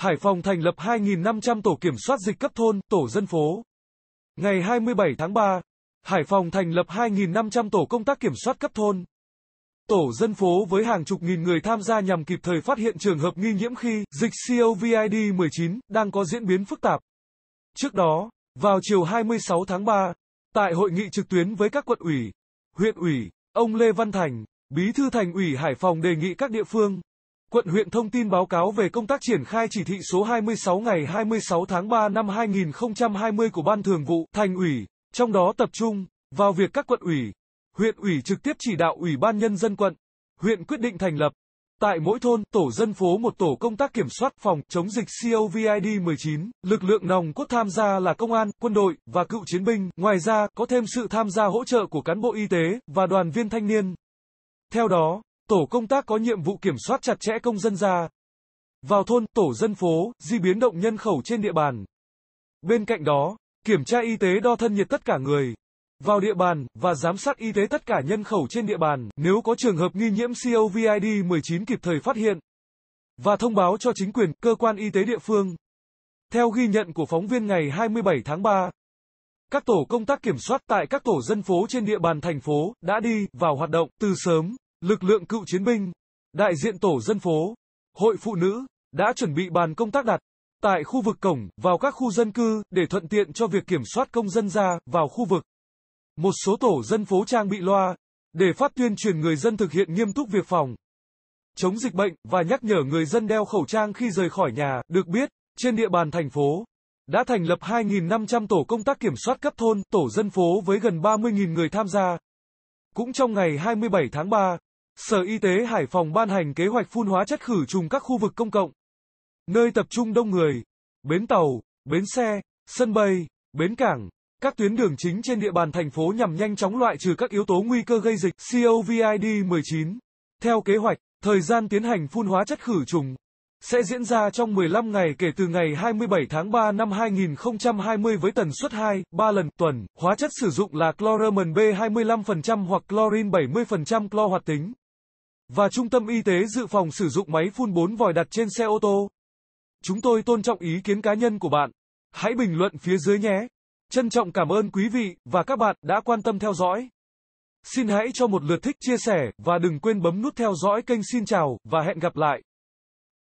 Hải Phòng thành lập 2.500 tổ kiểm soát dịch cấp thôn, tổ dân phố. Ngày 27 tháng 3, Hải Phòng thành lập 2.500 tổ công tác kiểm soát cấp thôn. Tổ dân phố với hàng chục nghìn người tham gia nhằm kịp thời phát hiện trường hợp nghi nhiễm khi dịch COVID-19 đang có diễn biến phức tạp. Trước đó, vào chiều 26 tháng 3, tại hội nghị trực tuyến với các quận ủy, huyện ủy, ông Lê Văn Thành, Bí thư Thành ủy Hải Phòng đề nghị các địa phương Quận huyện thông tin báo cáo về công tác triển khai chỉ thị số 26 ngày 26 tháng 3 năm 2020 của Ban Thường vụ Thành ủy, trong đó tập trung vào việc các quận ủy, huyện ủy trực tiếp chỉ đạo Ủy ban nhân dân quận, huyện quyết định thành lập tại mỗi thôn, tổ dân phố một tổ công tác kiểm soát phòng chống dịch COVID-19, lực lượng nòng cốt tham gia là công an, quân đội và cựu chiến binh, ngoài ra có thêm sự tham gia hỗ trợ của cán bộ y tế và đoàn viên thanh niên. Theo đó, tổ công tác có nhiệm vụ kiểm soát chặt chẽ công dân ra vào thôn, tổ dân phố, di biến động nhân khẩu trên địa bàn. Bên cạnh đó, kiểm tra y tế đo thân nhiệt tất cả người vào địa bàn và giám sát y tế tất cả nhân khẩu trên địa bàn nếu có trường hợp nghi nhiễm COVID-19 kịp thời phát hiện và thông báo cho chính quyền, cơ quan y tế địa phương. Theo ghi nhận của phóng viên ngày 27 tháng 3, các tổ công tác kiểm soát tại các tổ dân phố trên địa bàn thành phố đã đi vào hoạt động từ sớm lực lượng cựu chiến binh, đại diện tổ dân phố, hội phụ nữ, đã chuẩn bị bàn công tác đặt tại khu vực cổng vào các khu dân cư để thuận tiện cho việc kiểm soát công dân ra vào khu vực. Một số tổ dân phố trang bị loa để phát tuyên truyền người dân thực hiện nghiêm túc việc phòng chống dịch bệnh và nhắc nhở người dân đeo khẩu trang khi rời khỏi nhà. Được biết, trên địa bàn thành phố đã thành lập 2.500 tổ công tác kiểm soát cấp thôn, tổ dân phố với gần 30.000 người tham gia. Cũng trong ngày 27 tháng 3, Sở Y tế Hải Phòng ban hành kế hoạch phun hóa chất khử trùng các khu vực công cộng, nơi tập trung đông người, bến tàu, bến xe, sân bay, bến cảng, các tuyến đường chính trên địa bàn thành phố nhằm nhanh chóng loại trừ các yếu tố nguy cơ gây dịch COVID-19. Theo kế hoạch, thời gian tiến hành phun hóa chất khử trùng sẽ diễn ra trong 15 ngày kể từ ngày 27 tháng 3 năm 2020 với tần suất 2, 3 lần tuần. Hóa chất sử dụng là chloramin B 25% hoặc chlorine 70% clo hoạt tính và Trung tâm Y tế Dự phòng sử dụng máy phun bốn vòi đặt trên xe ô tô. Chúng tôi tôn trọng ý kiến cá nhân của bạn. Hãy bình luận phía dưới nhé. Trân trọng cảm ơn quý vị và các bạn đã quan tâm theo dõi. Xin hãy cho một lượt thích chia sẻ và đừng quên bấm nút theo dõi kênh Xin chào và hẹn gặp lại.